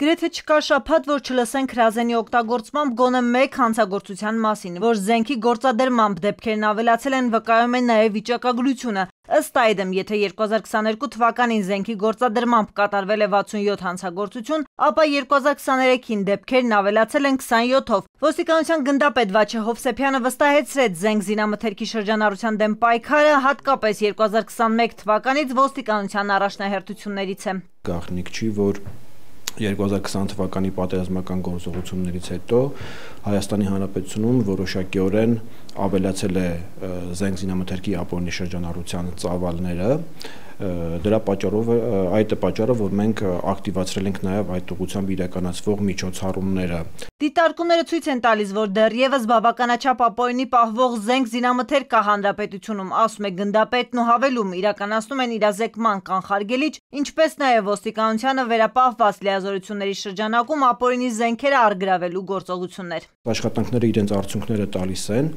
Գրեթե չկա շապատ, որ չլսենք հրազենի օգտագործմամբ գոնը մեկ հանցագործության մասին, որ զենքի գործադերմամբ դեպքերն ավելացել են վկայում է նաև վիճակագրությունը։ Ըստ այդմ, եթե 2022 թվականին զենքի գործադրմամբ կատարվել է 67 հանցագործություն, ապա 2023-ին դեպքերն ավելացել են 27-ով։ Ոստիկանության գնդապետ Վաչե Հովսեփյանը վստահեցրեց զենք զինամթերքի շրջանառության դեմ պայքարը հատկապես 2021 թվականից ոստիկանության առաջնահերթություններից է։ Գաղտնիք չի, որ 2020 թվականի պատերազմական գործողություններից հետո Հայաստանի Հանրապետությունում որոշակիորեն ավելացել է զենք զինամթերքի ապօրինի շրջանառության ծավալները դրա պատճառով այդ է պատճառը, որ մենք ակտիվացրել ենք նաև այդ ուղղությամբ իրականացվող միջոցառումները։ Դիտարկումները ցույց են տալիս, որ դեռևս բավականաչափ ապօրինի պահվող զենք զինամթեր կա հանրապետությունում, ասում է գնդապետն ու հավելում իրականացնում են իրազեկման կանխարգելիչ, ինչպես նաև ոստիկանությանը վերապահված լիազորությունների շրջանակում ապօրինի զենքերը արգրավելու գործողություններ։ Աշխատանքները իրենց արդյունքները տալիս են։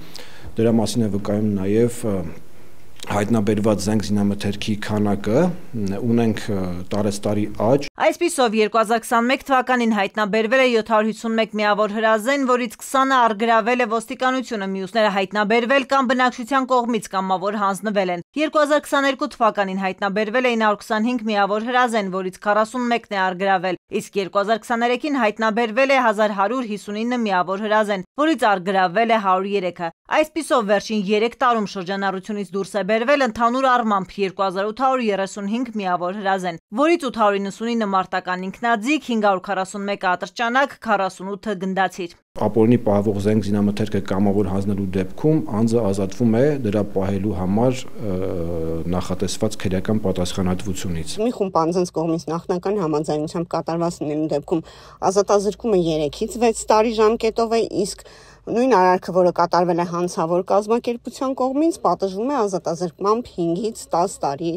Դրա մասին է վկայում նաև հայտնաբերված զենք զինամթերքի քանակը ունենք տարեստարի աճ։ Այսպիսով 2021 թվականին հայտնաբերվել է 751 միավոր հրազեն, որից 20-ը առգրավել է ոստիկանությունը, մյուսները հայտնաբերվել կամ բնակչության կողմից կամավոր հանձնվել են։ 2022 թվականին հայտնաբերվել է 925 միավոր հրազեն, որից 41-ն է առգրավել, իսկ 2023-ին հայտնաբերվել է 1159 միավոր հրազեն, որից առգրավել է 103-ը։ Այսպիսով վերջին 3 տարում շրջանառությունից դուրս է բերել վերաբերվել ընդհանուր առմամբ 2835 միավոր հրազեն, որից 899 մարտական ինքնաձիգ, 541 ատրճանակ, 48-ը գնդացիր։ Ապօրինի պահվող զենք զինամթերքը կամավոր հանձնելու դեպքում անձը ազատվում է դրա պահելու համար նախատեսված քրեական պատասխանատվությունից։ Մի խումբ անձանց կողմից նախնական համաձայնությամբ կատարված լինելու դեպքում ազատազրկումը 3-ից 6 տարի ժամկետով է, իսկ Նույն արարքը, որը կատարվել է հանցավոր կազմակերպության կողմից, պատժվում է ազատազրկմամբ 5-ից 10 տարի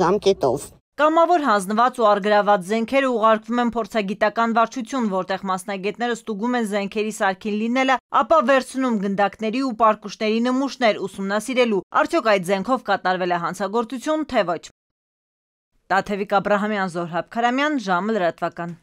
ժամկետով։ Կամավոր հանձնված ու արգրաված զենքերը ուղարկվում են փորձագիտական վարչություն, որտեղ մասնագետները ստուգում են զենքերի սարքին լինելը, ապա վերցնում գնդակների ու պարկուշների նմուշներ ուսումնասիրելու, արդյոք այդ զենքով կատարվել է հանցագործություն, թե ոչ։ Տաթևիկ Աբրահամյան, Զորհապ Քարամյան, ժամը լրատվական։